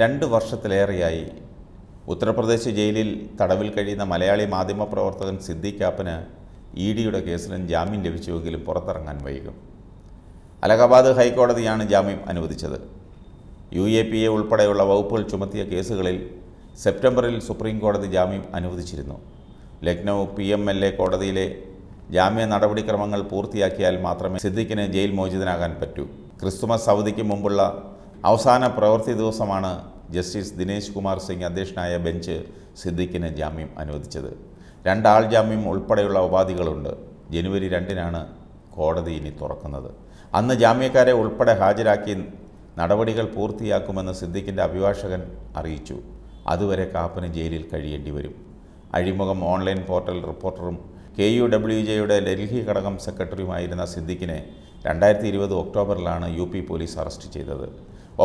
രണ്ട് വർഷത്തിലേറെയായി ഉത്തർപ്രദേശ് ജയിലിൽ തടവിൽ കഴിയുന്ന മലയാളി മാധ്യമപ്രവർത്തകൻ സിദ്ദിഖ് ആപ്പന് ഇ ഡിയുടെ കേസിലും ജാമ്യം ലഭിച്ചുവെങ്കിലും പുറത്തിറങ്ങാൻ വൈകും അലഹബാദ് ഹൈക്കോടതിയാണ് ജാമ്യം അനുവദിച്ചത് യു എ പി എ ഉൾപ്പെടെയുള്ള വകുപ്പുകൾ ചുമത്തിയ കേസുകളിൽ സെപ്റ്റംബറിൽ സുപ്രീം കോടതി ജാമ്യം അനുവദിച്ചിരുന്നു Lucknow P M L A കോടതിയിലെ ജാമ്യ നടപടിക്രമങ്ങൾ പൂർത്തിയാക്കിയാൽ മാത്രമേ സിദ്ദിഖിന് ജയിൽ മോചിതനാകാൻ പറ്റൂ ക്രിസ്തുമസ് അവധിക്ക് മുമ്പുള്ള അവസാന പ്രവൃത്തി ദിവസമാണ് ജസ്റ്റിസ് ദിനേശ് കുമാർ സിംഗ് അധ്യക്ഷനായ ബെഞ്ച് സിദ്ദിഖിന് ജാമ്യം അനുവദിച്ചത് രണ്ടാൾ ജാമ്യം ഉൾപ്പെടെയുള്ള ഉപാധികളുണ്ട് ജനുവരി രണ്ടിനാണ് കോടതി ഇനി തുറക്കുന്നത് അന്ന് ജാമ്യക്കാരെ ഉൾപ്പെടെ ഹാജരാക്കി നടപടികൾ പൂർത്തിയാക്കുമെന്ന് സിദ്ദിഖിൻ്റെ അഭിഭാഷകൻ അറിയിച്ചു അതുവരെ കാപ്പന് ജയിലിൽ കഴിയേണ്ടി വരും അഴിമുഖം ഓൺലൈൻ പോർട്ടൽ റിപ്പോർട്ടറും കെ യു ഡബ്ല്യു ജെയുടെ ഡൽഹി ഘടകം സെക്രട്ടറിയുമായിരുന്ന സിദ്ദിഖിനെ രണ്ടായിരത്തി ഇരുപത് ഒക്ടോബറിലാണ് യു പി പോലീസ് അറസ്റ്റ് ചെയ്തത്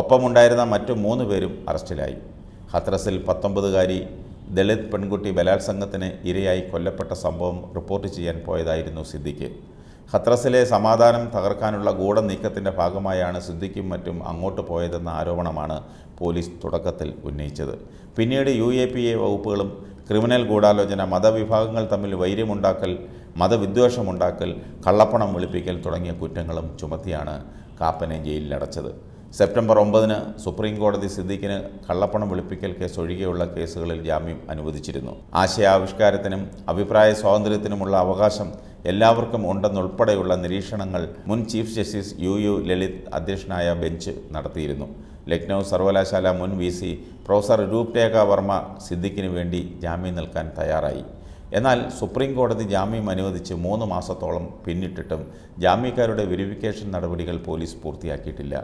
ഒപ്പമുണ്ടായിരുന്ന മറ്റു മൂന്ന് പേരും അറസ്റ്റിലായി ഹത്രസിൽ പത്തൊമ്പതുകാരി ദളിത് പെൺകുട്ടി ബലാത്സംഗത്തിന് ഇരയായി കൊല്ലപ്പെട്ട സംഭവം റിപ്പോർട്ട് ചെയ്യാൻ പോയതായിരുന്നു സിദ്ദിഖ് ഖത്രസിലെ സമാധാനം തകർക്കാനുള്ള ഗൂഢനീക്കത്തിൻ്റെ ഭാഗമായാണ് സിദ്ദിഖും മറ്റും അങ്ങോട്ട് പോയതെന്ന ആരോപണമാണ് പോലീസ് തുടക്കത്തിൽ ഉന്നയിച്ചത് പിന്നീട് യു എ പി എ വകുപ്പുകളും ക്രിമിനൽ ഗൂഢാലോചന മതവിഭാഗങ്ങൾ തമ്മിൽ വൈര്യമുണ്ടാക്കൽ മതവിദ്വേഷമുണ്ടാക്കൽ കള്ളപ്പണം വെളുപ്പിക്കൽ തുടങ്ങിയ കുറ്റങ്ങളും ചുമത്തിയാണ് കാപ്പനെ ജയിലിലടച്ചത് സെപ്റ്റംബർ ഒമ്പതിന് സുപ്രീം കോടതി സിദ്ദീഖിന് കള്ളപ്പണം വെളുപ്പിക്കൽ കേസ് ഒഴികെയുള്ള കേസുകളിൽ ജാമ്യം അനുവദിച്ചിരുന്നു ആശയാവിഷ്കാരത്തിനും അഭിപ്രായ സ്വാതന്ത്ര്യത്തിനുമുള്ള അവകാശം എല്ലാവർക്കും ഉണ്ടെന്നുൾപ്പെടെയുള്ള നിരീക്ഷണങ്ങൾ മുൻ chief justice U U Lalit അധ്യക്ഷനായ ബെഞ്ച് നടത്തിയിരുന്നു ലക്നൗ സർവകലാശാല മുൻ V C professor Ruprekha Verma സിദ്ദിഖിന് വേണ്ടി ജാമ്യം നിൽക്കാൻ തയ്യാറായി എന്നാൽ സുപ്രീം കോടതി ജാമ്യം അനുവദിച്ച് മൂന്ന് മാസത്തോളം പിന്നിട്ടിട്ടും ജാമ്യക്കാരുടെ വെരിഫിക്കേഷൻ നടപടികൾ പോലീസ് പൂർത്തിയാക്കിയിട്ടില്ല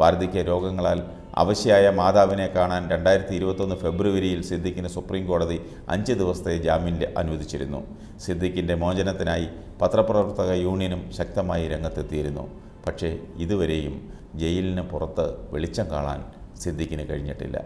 വാർദ്ധക്യ രോഗങ്ങളാൽ അവശയായ മാതാവിനെ കാണാൻ രണ്ടായിരത്തി ഇരുപത്തൊന്ന് ഫെബ്രുവരിയിൽ സിദ്ദിഖിന് സുപ്രീം കോടതി അഞ്ച് ദിവസത്തെ ജാമ്യം അനുവദിച്ചിരുന്നു സിദ്ദിഖിൻ്റെ മോചനത്തിനായി പത്രപ്രവർത്തക യൂണിയനും ശക്തമായി രംഗത്തെത്തിയിരുന്നു പക്ഷേ ഇതുവരെയും ജയിലിന് പുറത്ത് വെളിച്ചം കാണാൻ സിദ്ദിഖിന് കഴിഞ്ഞിട്ടില്ല